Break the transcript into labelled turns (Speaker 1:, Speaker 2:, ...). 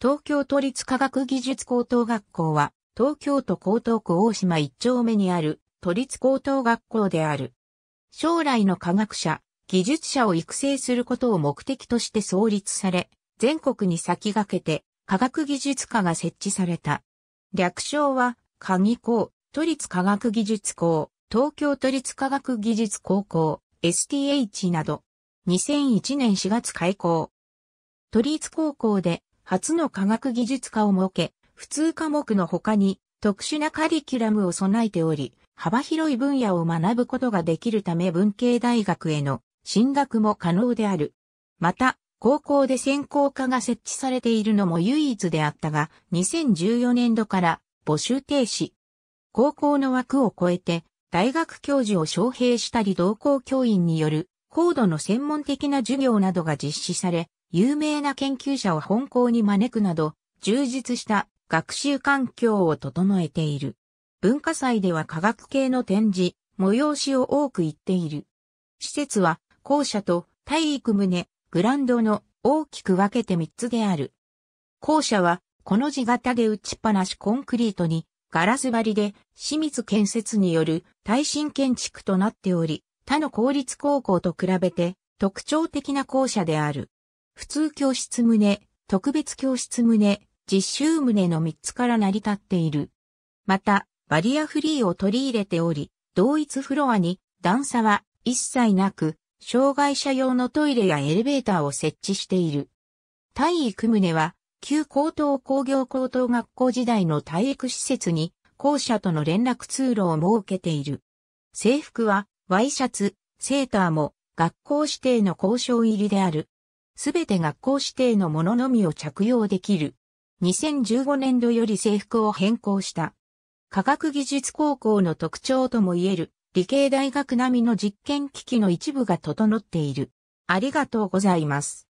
Speaker 1: 東京都立科学技術高等学校は、東京都江東区大島一丁目にある都立高等学校である。将来の科学者、技術者を育成することを目的として創立され、全国に先駆けて科学技術科が設置された。略称は、科技校、都立科学技術校、東京都立科学技術高校、STH など、2001年4月開校。都立高校で初の科学技術科を設け、普通科目の他に特殊なカリキュラムを備えており、幅広い分野を学ぶことができるため文系大学への進学も可能である。また、高校で専攻科が設置されているのも唯一であったが、2014年度から募集停止。高校の枠を超えて、大学教授を招聘したり同校教員による高度の専門的な授業などが実施され、有名な研究者を本校に招くなど、充実した学習環境を整えている。文化祭では科学系の展示、催しを多く行っている。施設は校舎と体育棟、グランドの大きく分けて3つである。校舎はこの字型で打ちっぱなしコンクリートにガラス張りで清水建設による耐震建築となっており、他の公立高校と比べて特徴的な校舎である。普通教室棟、特別教室棟、実習棟の3つから成り立っている。また、バリアフリーを取り入れており、同一フロアに段差は一切なく、障害者用のトイレやエレベーターを設置している。体育棟は、旧高等工業高等学校時代の体育施設に、校舎との連絡通路を設けている。制服は、ワイシャツ、セーターも、学校指定の交渉入りである。すべて学校指定のもののみを着用できる。2015年度より制服を変更した。科学技術高校の特徴ともいえる理系大学並みの実験機器の一部が整っている。ありがとうございます。